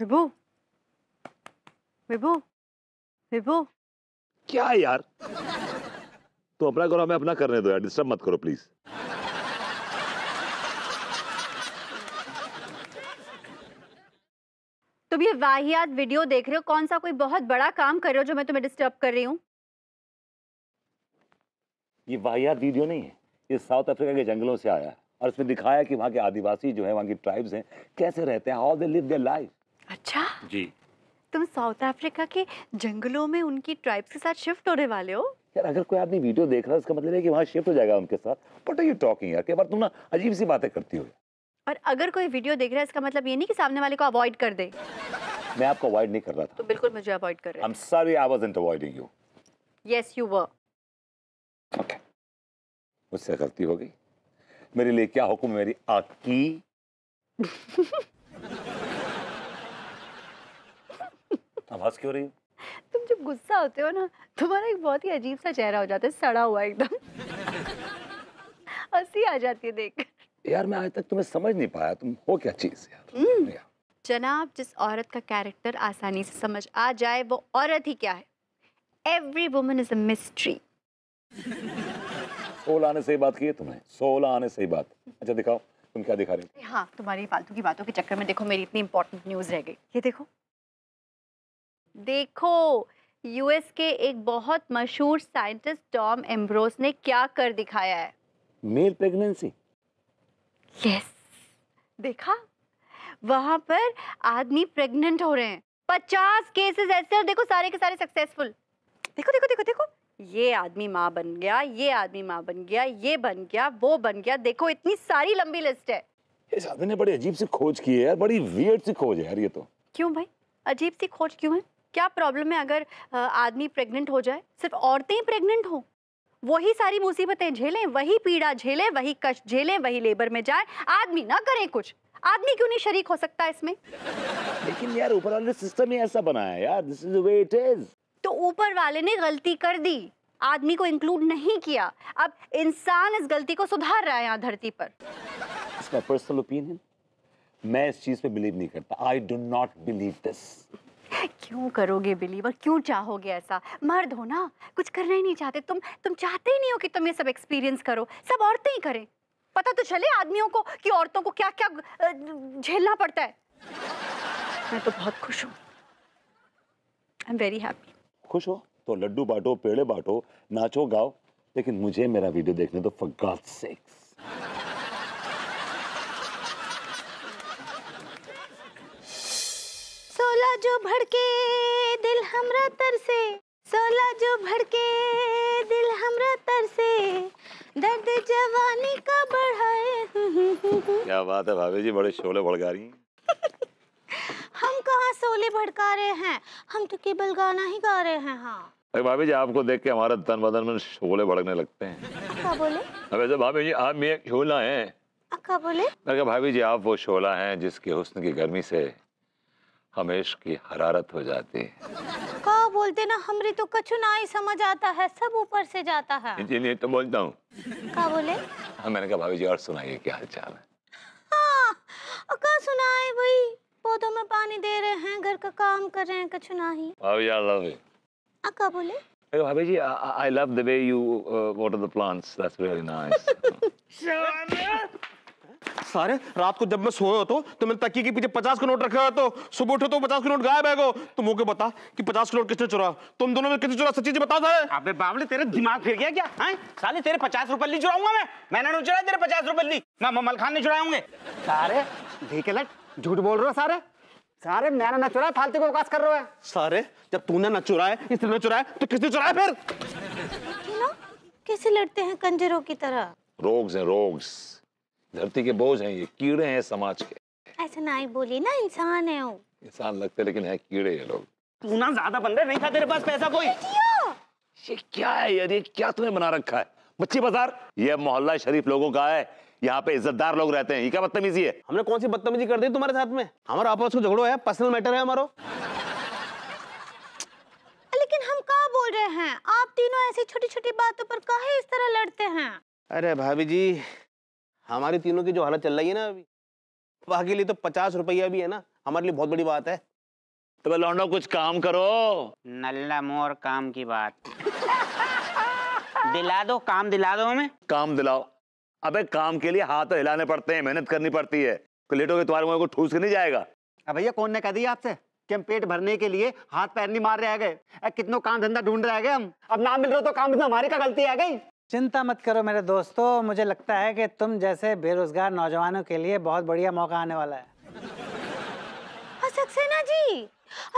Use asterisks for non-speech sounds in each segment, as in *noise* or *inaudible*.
विभु विभु विभु क्या यार तो अपना करो हमें अपना करने दो यार डिस्टर्ब मत करो प्लीज तुम ये वाहियात वीडियो देख रहे हो कौन सा कोई बहुत बड़ा काम कर रहे हो जो मैं तुम्हें डिस्टर्ब कर रही हूं ये वाहियात वीडियो नहीं है ये साउथ अफ्रीका के जंगलों से आया है और इसमें दिखाया कि वहां के आदिवासी जो है वहां की ट्राइब्स हैं कैसे रहते हैं how they live their life अच्छा जी तुम साउथ अफ्रीका के जंगलों में उनकी ट्राइब्स के साथ शिफ्ट होने वाले हो यार अगर कोई आदमी वीडियो देख रहा है उसका मतलब है कि वहाँ शिफ्ट हो जाएगा उनके साथ वट आर यू टॉकिंग यार कई बार तुम ना अजीब सी बातें करती हो और अगर कोई वीडियो देख रहा है इसका मतलब ये नहीं कि सामने वाले को अवॉइड कर दे मैं आपको अवॉइड नहीं कर रहा था तो बिल्कुल मुझे अवॉइड कर रहे I am sorry I wasn't avoiding you yes you were okay मुझसे गलती हो गई मेरे लिए क्या हुक्म मेरी आकी *laughs* आप हंस क्यों रही हो तुम जब गुस्सा होते हो ना तुम्हारा एक बहुत ही अजीब सा चेहरा हो जाता है सड़ा हुआ एकदम हंसी आ जाती है देख यार मैं आज तक तुम्हें समझ नहीं पाया तुम हो क्या चीज यार हम्म। जनाब जिस औरत का कैरेक्टर आसानी से समझ आ जाए वो औरत ही क्या है every woman is a mystery soul आने से ही बात की है तुमने सोल आने से ही बात अच्छा दिखाओ तुम क्या दिखा रही हो हाँ तुम्हारी फालतू की बातों के चक्कर में देखो मेरी इतनी इंपॉर्टेंट न्यूज रह गई ये देखो देखो यूएस के एक बहुत मशहूर साइंटिस्ट टॉम एम्ब्रोस ने क्या कर दिखाया है मेल प्रेगनेंसी यस देखा वहां पर आदमी प्रेग्नेंट हो रहे हैं पचास केसेस ऐसे और देखो सारे के सारे सक्सेसफुल देखो देखो देखो देखो ये आदमी माँ बन गया ये आदमी माँ बन गया ये बन गया वो बन गया देखो इतनी सारी लंबी लिस्ट है इस आदमी ने बड़ी अजीब सी खोज की है यार बड़ी वियर्ड सी खोज है यार ये तो क्यों भाई अजीब सी खोज क्यों है क्या प्रॉब्लम है अगर आदमी प्रेग्नेंट हो जाए सिर्फ औरतें ही प्रेग्नेंट हों वही सारी मुसीबतें झेलें वही पीड़ा झेलें वही कष्ट झेलें वही लेबर में जाए आदमी ना करें कुछ आदमी क्यों नहीं शरीक हो सकता इसमें लेकिन यार ऊपर वाले सिस्टम ही ऐसा बनाया यार this is the way it is तो ऊपर वाले ने गलती कर दी आदमी को इंक्लूड नहीं किया अब इंसान इस गलती को सुधार रहा है यहाँ धरती पर पर्सनल ओपिनियन मैं इस चीज पे बिलीव नहीं करता I do not believe this क्यों करोगे बिली और क्यों चाहोगे ऐसा मर्द हो ना कुछ करना ही नहीं चाहते तुम तुम चाहते ही नहीं हो कि तुम ये सब एक्सपीरियंस करो सब औरतें ही करें पता तो चले आदमियों को कि औरतों को क्या क्या झेलना पड़ता है मैं तो बहुत खुश हूँ आई एम वेरी हैप्पी खुश हो तो लड्डू बांटो पेड़े बांटो नाचो गाओ लेकिन मुझे मेरा वीडियो देखने तो फॉर गॉड्स सेक्स जो भड़के दिल हमरा तरसे सोला जो भड़के दिल हमरा तरसे दर्द जवानी का बढ़ाए क्या बात है भाभी जी बड़े शोले भड़का रही हम कहाँ सोले भड़का रहे हैं हम तो केवल गाना ही गा रहे हैं हाँ अरे भाभी जी आपको देख के हमारे तन बदन में शोले भड़कने लगते हैं क्या बोले अब ऐसे तो भाभी जी आप भी एक शोला है क्या बोले भाभी जी आप वो शोला हैं जिसके हुस्न की गर्मी से हमेश की हरारत हो जाती है का बोलते ना हमरी तो कछु ना ही समझ आता है सब ऊपर से जाता है इसीलिए तो बोलता हूँ का बोले हाँ मैंने कहा भाभी जी और सुनाइए क्या हाल चाल है हाँ का सुनाए भाई पौधों में पानी दे रहे हैं घर का काम कर रहे हैं कछु ना ही भाभी आई लव यू का बोले Hey, Babaji, I, I love the way you uh, water the plants. That's really nice. *laughs* सारे रात को जब मैं सोए हो तो, तो मैंने तकी के पीछे पचास का नोट रखा हुआ तो सुबह उठो तो पचास का नोट गायब है तुम होके बता कि पचास का नोट किसने चुरा तुम दोनों में किसने चुरा सच्ची बता सारे अबे बावले तेरे दिमाग फिर गया क्या हाँ? साले तेरे पचास रुपए रुपये चुराऊंगा मैं मैंने नहीं चुराया तेरे पचास रुपए रुपये मैं ममल खान ने चुराए होंगे सारे देखे लट झूठ बोल रहे हो सारे सारे मैंने न चुराया फालतू को विकास कर रहा है सारे जब तूने न चुराया इसने चुराया तो किसने चुराया फिर कैसे लड़ते हैं कंजरों की तरह रोग्स हैं रोग्स धरती के बोझ हैं ये कीड़े हैं समाज के ऐसा ना ही बोलिए ना इंसान है वो इंसान लगते लेकिन है कीड़े ये लोग तू ना ज्यादा बंदर नहीं था तेरे पास पैसा कोई ये क्या है यार ये क्या तुम्हें बना रखा है बच्ची बाजार ये मोहल्ला शरीफ लोगों का है यहाँ पे इज्जतदार लोग रहते हैं ये क्या बदतमीजी है हमने कौन सी बदतमीजी कर दी तुम्हारे साथ में हमारा आपस में झगड़ो है पर्सनल मैटर है हमारो लेकिन हम कहा बोल रहे हैं आप तीनों ऐसी छोटी छोटी बातों पर कहा इस तरह लड़ते हैं अरे भाभी जी हमारी तीनों की जो हालत चल रही है ना अभी पापा के लिए तो पचास रुपया भी है ना हमारे लिए बहुत बड़ी बात है तो मैं लौंडो कुछ काम करो नल्ला मोर काम की बात दिला दो काम दिला दो हमें काम दिलाओ अबे काम के लिए हाथ तो हिलाने पड़ते हैं मेहनत करनी पड़ती है लेटो के तुम्हारे को ठूस के नहीं जाएगा अब भैया कौन ने कह दिया आपसे कि हम पेट भरने के लिए हाथ पैर नहीं मार रहे हैं कितनों काम धंधा ढूंढ रहे हैं हम अब ना मिल रहे तो काम हमारी का गलती आ गई चिंता मत करो मेरे दोस्तों मुझे लगता है कि तुम जैसे बेरोजगार नौजवानों के लिए बहुत बढ़िया मौका आने वाला है सक्सेना जी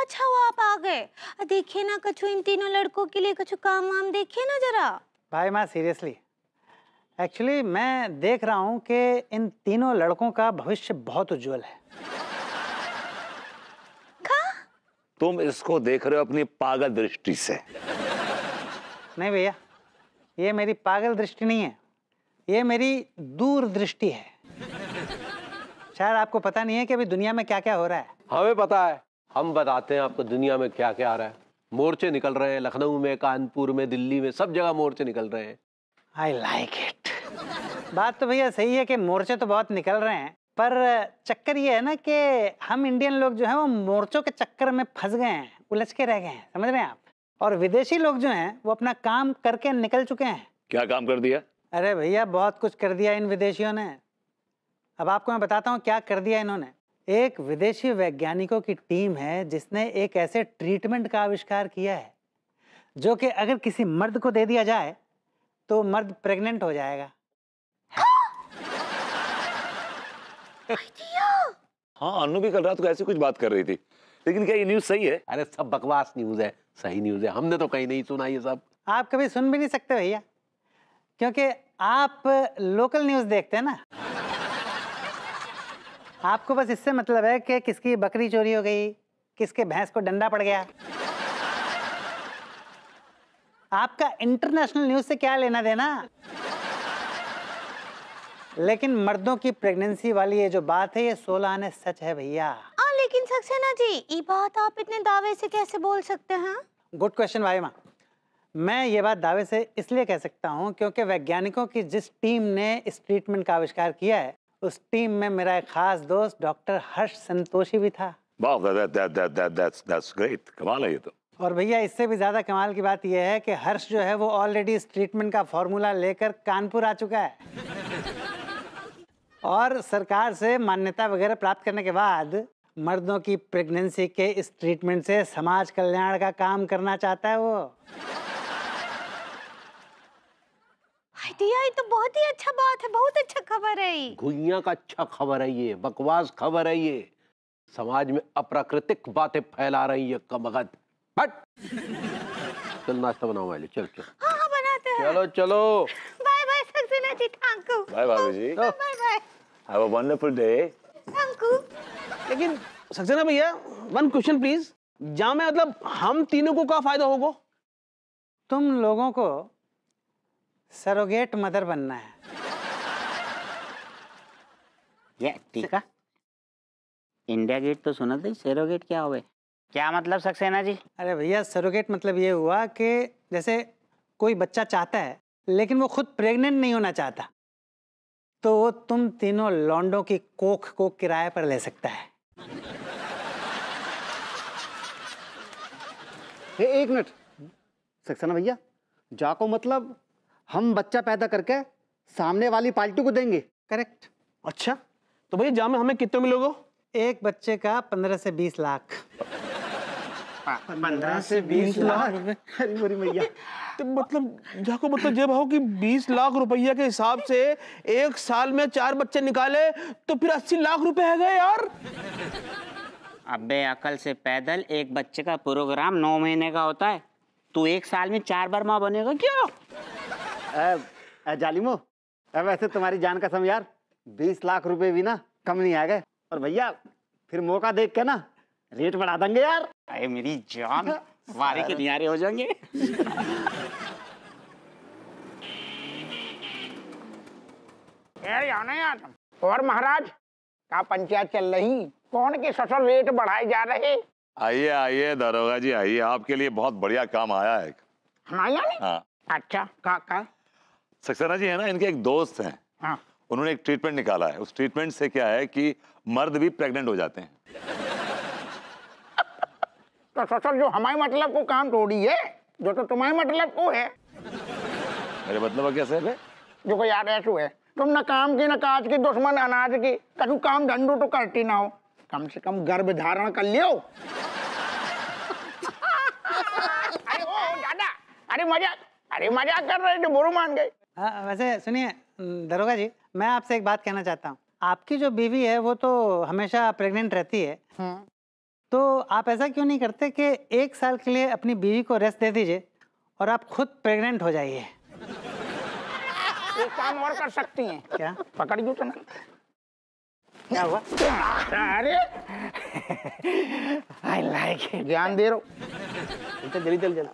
अच्छा वो आप आ गए देखिए ना कछु इन तीनों लड़कों के लिए कुछ काम वाम देखिए ना जरा भाई माँ सीरियसली एक्चुअली मैं देख रहा हूँ कि इन तीनों लड़कों का भविष्य बहुत उज्जवल है का? तुम इसको देख रहे हो अपनी पागल दृष्टि से नहीं भैया ये मेरी पागल दृष्टि नहीं है ये मेरी दूर दृष्टि है शायद आपको पता नहीं है कि अभी दुनिया में क्या क्या हो रहा है हमें पता है हम बताते हैं आपको दुनिया में क्या क्या आ रहा है मोर्चे निकल रहे हैं लखनऊ में कानपुर में दिल्ली में सब जगह मोर्चे निकल रहे हैं आई लाइक इट बात तो भैया सही है कि मोर्चे तो बहुत निकल रहे हैं पर चक्कर ये है ना कि हम इंडियन लोग जो है वो मोर्चों के चक्कर में फंस गए हैं उलझ के रह गए हैं समझ रहे हैं आप और विदेशी लोग जो हैं वो अपना काम करके निकल चुके हैं क्या काम कर दिया अरे भैया बहुत कुछ कर दिया इन विदेशियों ने अब आपको मैं बताता हूँ क्या कर दिया इन्होंने एक विदेशी वैज्ञानिकों की टीम है जिसने एक ऐसे ट्रीटमेंट का आविष्कार किया है जो कि अगर किसी मर्द को दे दिया जाए तो मर्द प्रेग्नेंट हो जाएगा हाँ अनु भी कल रात को ऐसी कुछ बात कर रही थी लेकिन क्या ये न्यूज सही है अरे सब बकवास न्यूज है सही न्यूज़ है हमने तो कहीं नहीं सुना ये सब आप कभी सुन भी नहीं सकते भैया क्योंकि आप लोकल न्यूज़ देखते हैं ना आपको बस इससे मतलब है कि किसकी बकरी चोरी हो गई किसके भैंस को डंडा पड़ गया आपका इंटरनेशनल न्यूज़ से क्या लेना देना लेकिन मर्दों की प्रेगनेंसी वाली ये जो बात है ये सोलह आने सच है भैया लेकिन सक्सेना जी ये बात आप इतने दावे से कैसे बोल सकते हैं गुड क्वेश्चन भाई माँ मैं ये बात दावे से इसलिए कह सकता हूँ क्योंकि वैज्ञानिकों की जिस टीम ने इस ट्रीटमेंट का आविष्कार किया है उस टीम में मेरा एक खास दोस्त डॉक्टर हर्ष संतोषी भी था wow, that, that, that, that, that's, that's great. कमाल है ये तो और भैया इससे भी ज्यादा कमाल की बात यह है कि हर्ष जो है वो ऑलरेडी इस ट्रीटमेंट का फॉर्मूला लेकर कानपुर आ चुका है और सरकार से मान्यता वगैरह प्राप्त करने के बाद मर्दों की प्रेगनेंसी के इस ट्रीटमेंट से समाज कल्याण का काम करना चाहता है वो आइडिया तो बहुत ही अच्छा बात है बहुत अच्छा खबर है घुइया का अच्छा खबर है ये बकवास खबर है ये समाज में अप्राकृतिक बातें फैला रही है कमगत बट चल नाश्ता बनाओ पहले चल चल हाँ, हाँ बनाते हैं चलो चलो bye bye Saxena ji thank you bye भाभी जी bye bye have a wonderful day thank you लेकिन सक्सेना भैया वन क्वेश्चन प्लीज मैं मतलब हम तीनों को क्या फायदा होगा तुम लोगों को सरोगेट मदर बनना है ये ठीक है इंडिया गेट तो सुना था सरोगेट क्या हुए क्या मतलब सक्सेना जी अरे भैया सरोगेट मतलब ये हुआ कि जैसे कोई बच्चा चाहता है लेकिन वो खुद प्रेग्नेंट नहीं होना चाहता तो वो तुम तीनों लॉन्डो की कोख को किराए पर ले सकता है ए, एक मिनट सक्सेना भैया जाको मतलब हम बच्चा पैदा करके सामने वाली पार्टी को देंगे करेक्ट अच्छा तो भैया जा में हमें कितने मिलोगे एक बच्चे का पंद्रह से बीस लाख पंद्रह से बीस लाख अरे भैया *laughs* तो मतलब जाको मतलब जब हो कि बीस लाख रुपया के हिसाब से एक साल में चार बच्चे निकाले तो फिर अस्सी लाख रुपए है गए यार अबे अकल से पैदल एक बच्चे का प्रोग्राम नौ महीने का होता है तू तो एक साल में चार बार माँ बनेगा क्या जालिमो वैसे तुम्हारी जान का समझ यार बीस लाख रुपए भी ना कम नहीं आ गए और भैया फिर मौका देख के ना रेट बढ़ा देंगे यार अरे मेरी जान *laughs* वारी के नियारे हो जाएंगे *laughs* यार यार और महाराज का पंचायत चल रही कौन के ससुर रेट बढ़ाए जा रहे आइए आइए दारोगा जी आइए आपके लिए बहुत बढ़िया काम आया है हाँ। अच्छा का का सक्सेना जी है ना इनके एक दोस्त हैं हाँ। उन्होंने एक ट्रीटमेंट निकाला है उस ट्रीटमेंट से क्या है कि मर्द भी प्रेग्नेंट हो जाते हैं तो ससुर जो हमारे मतलब को काम तोड़ी है जो तो तुम्हारे मतलब को है मेरे मतलब क्या सर है जो कोई याद ऐसू है तुम ना काम की ना काज की दुश्मन अनाज की कभी काम धंधो तो करती ना हो कम से कम गर्भ धारण कर लियो अरे ओ दादा अरे मजाक अरे मजाक कर रहे थे बोरू मान गए हाँ, वैसे सुनिए दरोगा जी मैं आपसे एक बात कहना चाहता हूँ आपकी जो बीवी है वो तो हमेशा प्रेग्नेंट रहती है हम्म। तो आप ऐसा क्यों नहीं करते कि एक साल के लिए अपनी बीवी को रेस्ट दे दीजिए और आप खुद प्रेग्नेंट हो जाइए काम और कर सकती हैं क्या पकड़ जू ना क्या हुआ अरे आई लाइक ज्ञान दे रहा हूँ जल्दी जल्दी जल्दी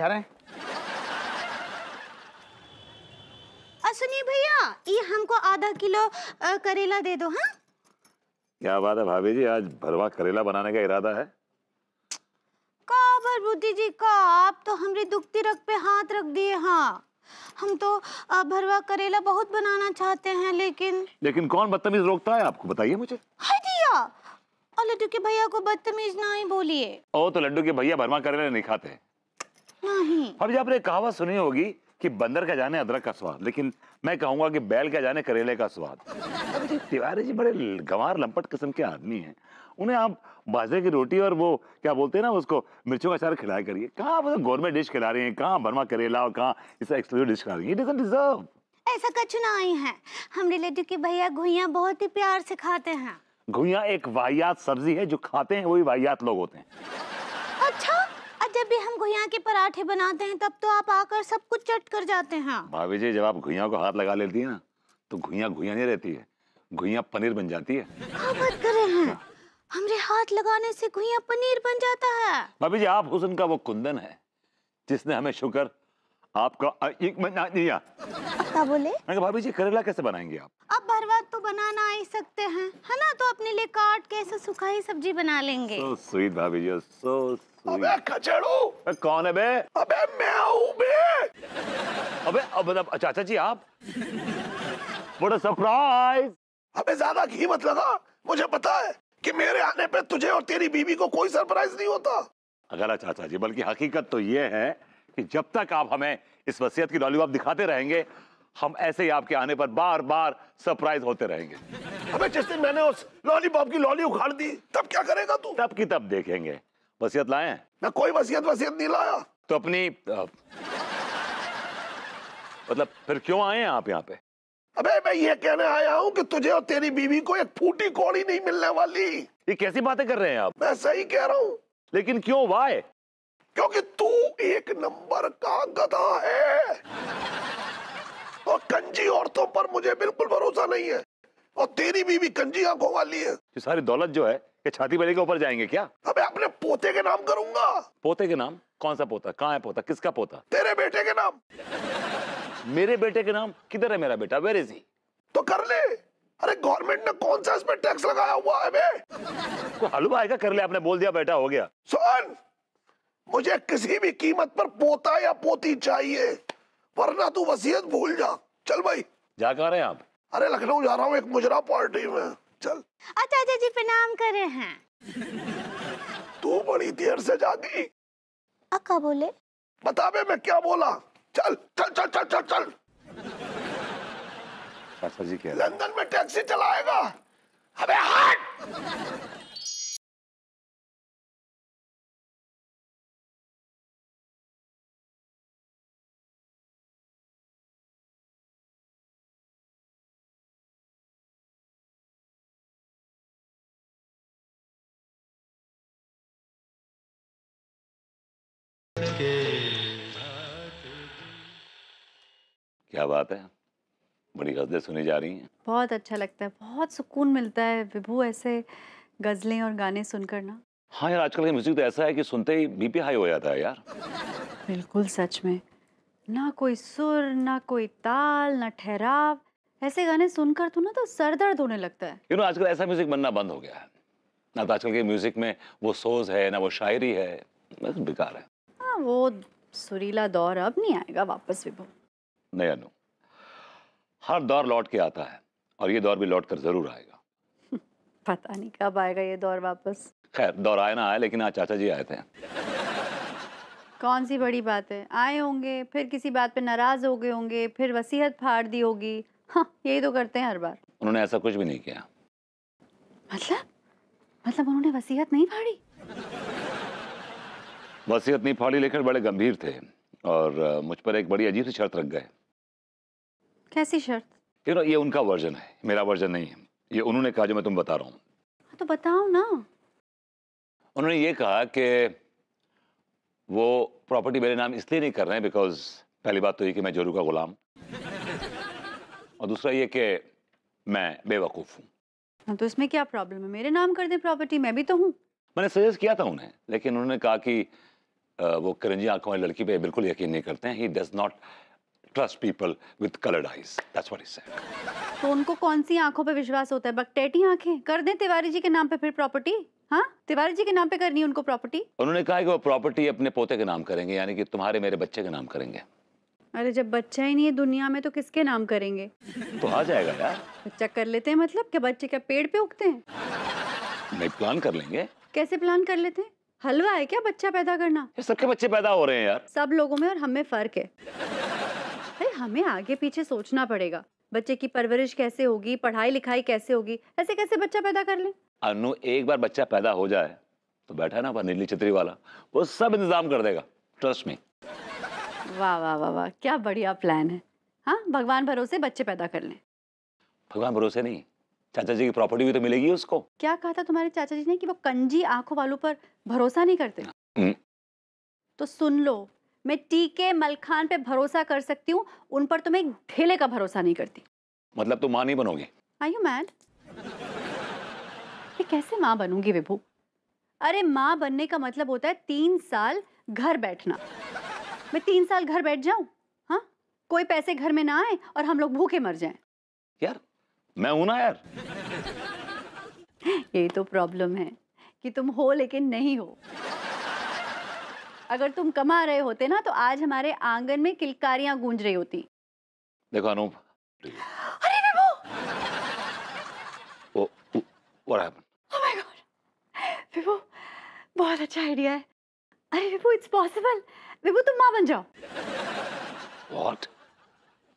हरे सुनिए भैया ये हमको आधा किलो आ, करेला दे दो हाँ क्या बात है भाभी जी आज भरवा करेला बनाने का इरादा है बुद्धि जी का आप तो हमरे दुखती रख पे हाथ रख दिए हाँ हम तो भरवा करेला बहुत बनाना चाहते हैं लेकिन लेकिन कौन बदतमीज रोकता है आपको बताइए मुझे दिया और लड्डू के भैया को बदतमीज ना ही बोलिए ओ तो लड्डू के भैया भरवा करेला नहीं खाते नहीं अभी आपने कहावत सुनी होगी कि बंदर का जाने अदरक का स्वाद लेकिन मैं कहूंगा कि बैल का जाने करेले का स्वाद तिवारी जी बड़े गंवार लंपट किस्म के आदमी हैं उन्हें आप बाजरे की रोटी और वो क्या बोलते हैं ना उसको मिर्चों का अचार खिलाया करिए कहाँ आप गवर्नमेंट डिश खिला रही हैं कहाँ भरमा करेला और कहाँ इसका एक्सक्लूसिव डिश खिला रही है ऐसा कुछ ना आई है हम रिलेटिव के भैया घुइया बहुत ही प्यार से खाते हैं घुइया एक वाहियात सब्जी है जो खाते हैं वही वाहियात लोग होते हैं अच्छा जब भी हम घुया के पराठे बनाते हैं तब तो आप आकर सब कुछ चट कर जाते हैं भाभी जी जब आप घुया को हाथ लगा लेती है ना तो घुया घुया नहीं रहती है घुया पनीर बन जाती है क्या हाँ, बात कर रहे हैं हमरे हाथ लगाने से घुया पनीर बन जाता है भाभी जी आप हुसन का वो कुंदन है जिसने हमें शुक्र आपका एक बना दिया क्या बोले भाभी जी करेला कैसे बनाएंगे आप अब भरवा तो बनाना आ ही सकते हैं है ना तो अपने लिए काट कैसे सुखाई सब्जी बना लेंगे सो स्वीट भाभी जी सो अबे कचड़ू कौन है बे अबे मैं हूँ बे अबे अब मतलब, चाचा अच्छा, अच्छा जी आप बड़ा सरप्राइज अबे ज्यादा घी मत लगा मुझे पता है कि मेरे आने पे तुझे और तेरी बीवी को कोई सरप्राइज नहीं होता अगला अच्छा, चाचा जी बल्कि हकीकत तो ये है कि जब तक आप हमें इस वसीयत की लॉलीपॉप दिखाते रहेंगे हम ऐसे ही आपके आने पर बार बार सरप्राइज होते रहेंगे अबे जिस दिन मैंने उस लॉलीपॉप की लॉली उखाड़ दी तब क्या करेगा तू तब की तब देखेंगे वसीयत लाए हैं मैं कोई वसीयत वसीयत नहीं लाया तो अपनी मतलब फिर क्यों आए हैं आप यहाँ पे अबे मैं ये कहने आया हूँ कि तुझे और तेरी बीवी को एक फूटी कौड़ी नहीं मिलने वाली ये कैसी बातें कर रहे हैं आप मैं सही कह रहा हूँ लेकिन क्यों वाय क्योंकि तू एक नंबर का गधा है और कंजी औरतों पर मुझे बिल्कुल भरोसा नहीं है और तेरी बीवी कंजी आंखों वाली है सारी दौलत जो है ये छाती बड़े के ऊपर जाएंगे क्या अबे अपने पोते के नाम करूंगा पोते के नाम कौन सा पोता कहाँ है पोता किसका पोता तेरे बेटे के नाम मेरे बेटे के नाम किधर है मेरा बेटा वेर इज ही तो कर ले अरे गवर्नमेंट ने कौन सा इसमें टैक्स लगाया हुआ है बे को हलवा आएगा कर ले आपने बोल दिया बेटा हो गया सुन मुझे किसी भी कीमत पर पोता या पोती चाहिए वरना तू वसीयत भूल जा चल भाई जा कहा रहे हैं आप अरे लखनऊ जा रहा हूँ एक मुजरा पार्टी में चल अच्छा, अच्छा जी प्रणाम करे हैं तू बड़ी देर से जागी अक्का बोले बतावे मैं क्या बोला चल चल चल चल चल चल चाचा अच्छा जी क्या लंदन में टैक्सी चलाएगा अबे हट क्या बात है बड़ी गज़लें सुनी जा रही हैं बहुत अच्छा लगता है बहुत सुकून मिलता है विभू ऐसे गज़लें और गाने सुनकर ना हाँ यार आजकल का म्यूजिक तो ऐसा है कि सुनते ही बीपी हाई हो जाता है यार बिल्कुल सच में ना कोई सुर ना कोई ताल ना ठहराव ऐसे गाने सुनकर तो ना तो सर दर्द होने लगता है यू नो आजकल ऐसा म्यूजिक बनना बंद हो गया है ना तो आजकल के म्यूजिक में वो सोज है ना वो शायरी है बस बेकार है हाँ वो सुरीला दौर अब नहीं आएगा वापस विभू नया नू हर दौर लौट के आता है और ये दौर भी लौट कर जरूर आएगा *laughs* पता नहीं कब आएगा ये दौर वापस खैर दौर आया ना आए लेकिन आज चाचा जी आए थे कौन सी बड़ी बात है आए होंगे फिर किसी बात पे नाराज हो गए होंगे फिर वसीहत फाड़ दी होगी हाँ, यही तो करते हैं हर बार उन्होंने ऐसा कुछ भी नहीं किया मतलब मतलब उन्होंने वसीयत नहीं फाड़ी वसीयत नहीं फाड़ी लेकर बड़े गंभीर थे और मुझ पर एक बड़ी अजीब सी शर्त रख गए कैसी शर्त यू नो ये उनका वर्जन है मेरा वर्जन नहीं है ये उन्होंने कहा जो मैं तुम बता रहा हूँ हाँ, तो बताओ ना उन्होंने ये कहा कि वो प्रॉपर्टी मेरे नाम इसलिए नहीं कर रहे हैं बिकॉज पहली बात तो ये कि मैं जोरू का गुलाम और दूसरा ये कि मैं बेवकूफ़ हूँ हाँ, तो इसमें क्या प्रॉब्लम है मेरे नाम कर दे प्रॉपर्टी मैं भी तो हूँ मैंने सजेस्ट किया था उन्हें लेकिन उन्होंने कहा कि वो करंजी आंखों वाली लड़की पे बिल्कुल यकीन नहीं करते हैं he does not trust people with colored eyes. That's what he said. तो उनको कौन सी आंखों पे विश्वास होता है बकटेटी आंखें कर दें तिवारी जी के नाम पे फिर प्रॉपर्टी हाँ तिवारी जी के नाम पे करनी है उनको प्रॉपर्टी उन्होंने कहा कि वो प्रॉपर्टी अपने पोते के नाम करेंगे यानी कि तुम्हारे मेरे बच्चे के नाम करेंगे अरे जब बच्चा ही नहीं है दुनिया में तो किसके नाम करेंगे तो आ जाएगा यार बच्चा कर लेते हैं मतलब क्या बच्चे क्या पेड़ पे उगते हैं नहीं प्लान कर लेंगे कैसे प्लान कर लेते हैं हलवा है क्या बच्चा पैदा करना सबके बच्चे पैदा हो रहे हैं यार सब लोगों में और हमें फर्क है अरे हमें आगे पीछे सोचना पड़ेगा बच्चे की परवरिश कैसे होगी पढ़ाई लिखाई कैसे होगी ऐसे कैसे बच्चा पैदा कर ले अनु एक बार बच्चा पैदा हो जाए तो बैठा ना वह नीली छतरी वाला वो सब इंतजाम कर देगा ट्रस्ट में वाह वाह वाह वाह क्या बढ़िया प्लान है हाँ भगवान भरोसे बच्चे पैदा कर ले भगवान भरोसे नहीं चाचा जी की प्रॉपर्टी भी तो मिलेगी उसको क्या कहा था तुम्हारे चाचा जी ने कि वो कंजी आंखों वालों पर भरोसा नहीं करते हम्म। तो सुन लो मैं टी के मलखान पे भरोसा कर सकती हूँ उन पर तो मैं ढेले का भरोसा नहीं करती मतलब तुम माँ नहीं बनोगे आई यू मैड ये कैसे माँ बनूंगी विभू अरे माँ बनने का मतलब होता है तीन साल घर बैठना मैं तीन साल घर बैठ जाऊं हाँ कोई पैसे घर में ना आए और हम लोग भूखे मर जाएं यार मैं हूं ना यार *laughs* यही तो प्रॉब्लम है कि तुम हो लेकिन नहीं हो अगर तुम कमा रहे होते ना तो आज हमारे आंगन में किलकारियां गूंज रही होती देखो अनूप अरे वो वो what happened oh my god Vibhu बहुत अच्छा आइडिया है अरे विभू इट्स पॉसिबल विभू तुम मां बन जाओ what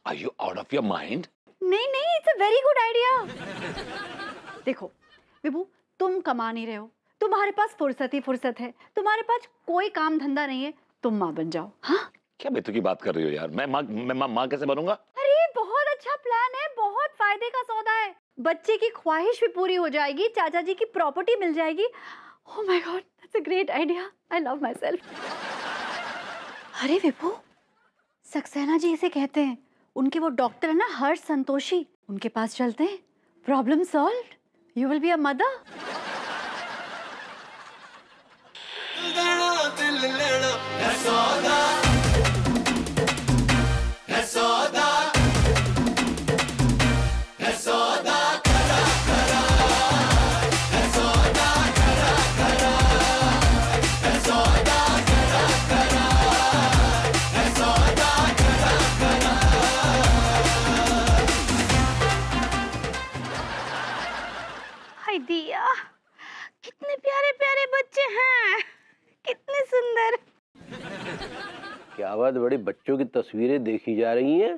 are you out of your mind नहीं नहीं it's a very good idea देखो विभू तुम कमा नहीं रहे हो तुम्हारे पास फुर्सत ही फुर्सत है तुम्हारे पास कोई काम धंधा नहीं है तुम माँ बन जाओ हा? क्या बेतु की बात कर रही हो यार मैं माँ मैं माँ मा कैसे बनूंगा अरे बहुत अच्छा प्लान है बहुत फायदे का सौदा है बच्चे की ख्वाहिश भी पूरी हो जाएगी चाचा जी की प्रॉपर्टी मिल जाएगी oh my god that's a great idea I love myself अरे विपु सक्सेना जी इसे कहते हैं उनके वो डॉक्टर है ना हर्ष संतोषी उनके पास चलते हैं problem solve you will be a mother é só dar. तस्वीरें देखी जा रही हैं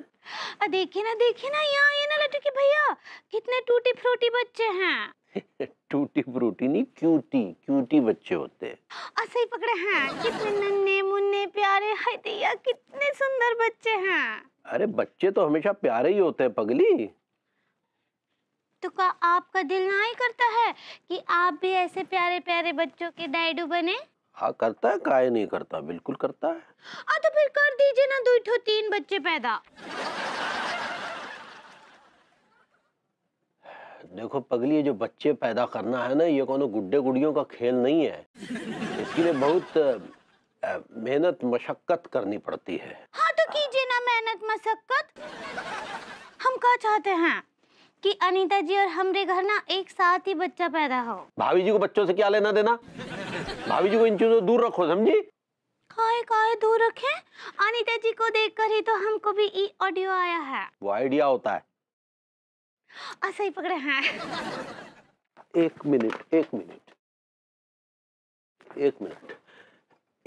देखे ना देखे ना यहाँ ये ना लटके भैया कितने टूटी फ्रूटी बच्चे हैं *laughs* टूटी फ्रूटी नहीं क्यूटी क्यूटी बच्चे होते हैं सही पकड़े हैं कितने नन्हे मुन्ने प्यारे है दिया कितने सुंदर बच्चे हैं अरे बच्चे तो हमेशा प्यारे ही होते हैं पगली तो का आपका दिल ना ही करता है कि आप भी ऐसे प्यारे प्यारे बच्चों के डैडू बने हाँ करता है काय नहीं करता बिल्कुल करता है आ तो फिर कर दीजिए ना दो ठो तीन बच्चे पैदा देखो पगली जो बच्चे पैदा करना है ना ये कोनो गुड्डे गुड़ियों का खेल नहीं है इसके लिए बहुत मेहनत मशक्कत करनी पड़ती है हाँ तो कीजिए ना मेहनत मशक्कत हम क्या चाहते हैं कि अनीता जी और हमरे घर ना एक साथ ही बच्चा पैदा हो भाभी जी को बच्चों से क्या लेना देना भाभी जी को इन चीजों से दूर रखो समझी काहे काहे दूर रखें अनीता जी को देखकर ही तो हमको भी ई ऑडियो आया है वो आइडिया होता है ऐसे ही पकड़े हैं एक मिनट एक मिनट एक मिनट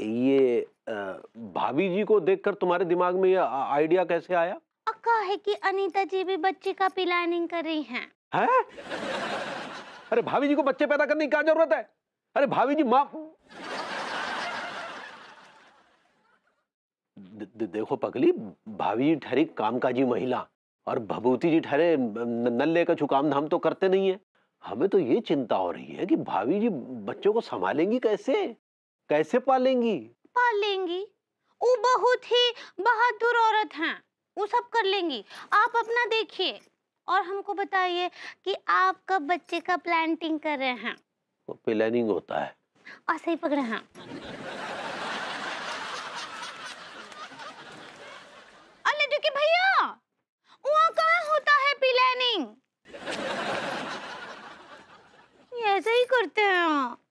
ये भाभी जी को देखकर तुम्हारे दिमाग में ये आइडिया कैसे आया पक्का है कि अनीता जी भी बच्चे का प्लानिंग कर रही हैं। है? अरे भाभी जी को बच्चे पैदा करने की क्या जरूरत है अरे भाभी जी माँ देखो पगली भाभी जी ठहरी कामकाजी महिला और भभूति जी ठहरे नल्ले का छुकाम धाम तो करते नहीं है हमें तो ये चिंता हो रही है कि भाभी जी बच्चों को संभालेंगी कैसे कैसे पालेंगी पालेंगी वो बहुत ही बहादुर औरत हैं वो सब कर लेंगी आप अपना देखिए और हमको बताइए कि आप कब बच्चे का प्लांटिंग कर रहे हैं वो प्लानिंग होता है और सही पकड़े हाँ प्लानिंग ऐसा ही करते हैं